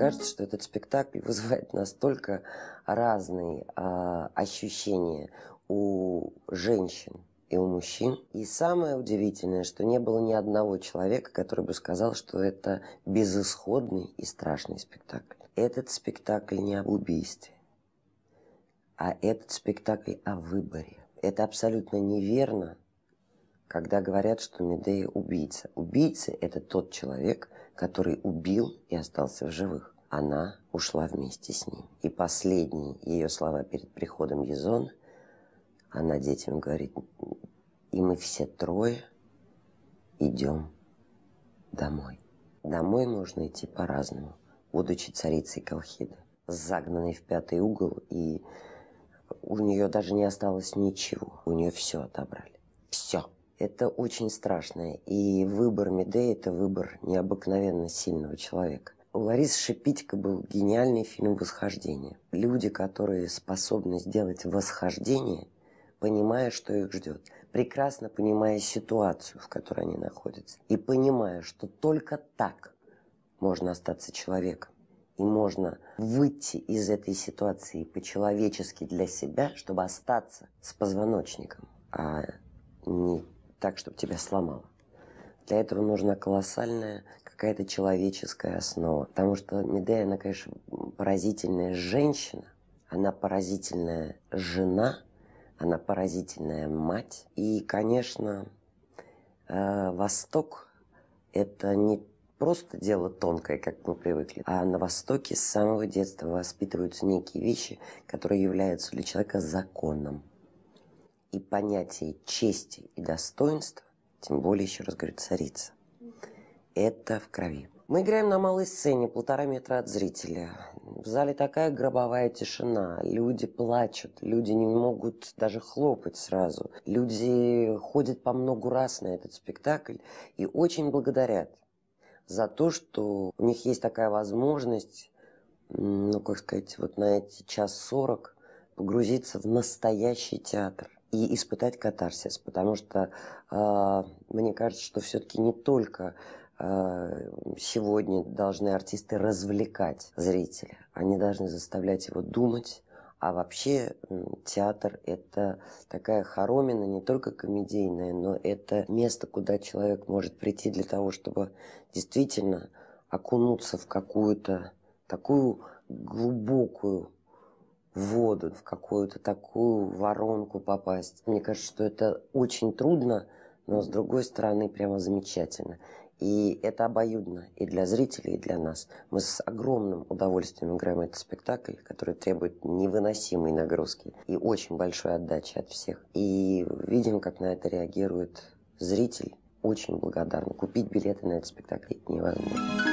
кажется, что этот спектакль вызывает настолько разные а, ощущения у женщин и у мужчин. И самое удивительное, что не было ни одного человека, который бы сказал, что это безысходный и страшный спектакль. Этот спектакль не об убийстве, а этот спектакль о выборе. Это абсолютно неверно когда говорят, что Медея убийца. Убийца – это тот человек, который убил и остался в живых. Она ушла вместе с ним. И последние ее слова перед приходом Езон, она детям говорит, и мы все трое идем домой. Домой можно идти по-разному, будучи царицей Колхиды, загнанной в пятый угол, и у нее даже не осталось ничего. У нее все отобрали. Все. Это очень страшно. И выбор Медеи – это выбор необыкновенно сильного человека. У Ларисы Шипитько был гениальный фильм «Восхождение». Люди, которые способны сделать восхождение, понимая, что их ждет, прекрасно понимая ситуацию, в которой они находятся, и понимая, что только так можно остаться человеком, и можно выйти из этой ситуации по-человечески для себя, чтобы остаться с позвоночником, а не так, чтобы тебя сломало. Для этого нужна колоссальная какая-то человеческая основа. Потому что Медея, она, конечно, поразительная женщина, она поразительная жена, она поразительная мать. И, конечно, э, Восток – это не просто дело тонкое, как мы привыкли, а на Востоке с самого детства воспитываются некие вещи, которые являются для человека законом и понятие чести и достоинства, тем более, еще раз говорю, царица. Это в крови. Мы играем на малой сцене, полтора метра от зрителя. В зале такая гробовая тишина. Люди плачут, люди не могут даже хлопать сразу. Люди ходят по многу раз на этот спектакль и очень благодарят за то, что у них есть такая возможность, ну, как сказать, вот на эти час сорок погрузиться в настоящий театр и испытать катарсис, потому что э, мне кажется, что все-таки не только э, сегодня должны артисты развлекать зрителя, они должны заставлять его думать, а вообще театр – это такая хоромина, не только комедийная, но это место, куда человек может прийти для того, чтобы действительно окунуться в какую-то такую глубокую в воду, в какую-то такую воронку попасть. Мне кажется, что это очень трудно, но с другой стороны прямо замечательно. И это обоюдно и для зрителей, и для нас. Мы с огромным удовольствием играем этот спектакль, который требует невыносимой нагрузки и очень большой отдачи от всех. И видим, как на это реагирует зритель. Очень благодарны. Купить билеты на этот спектакль невозможно.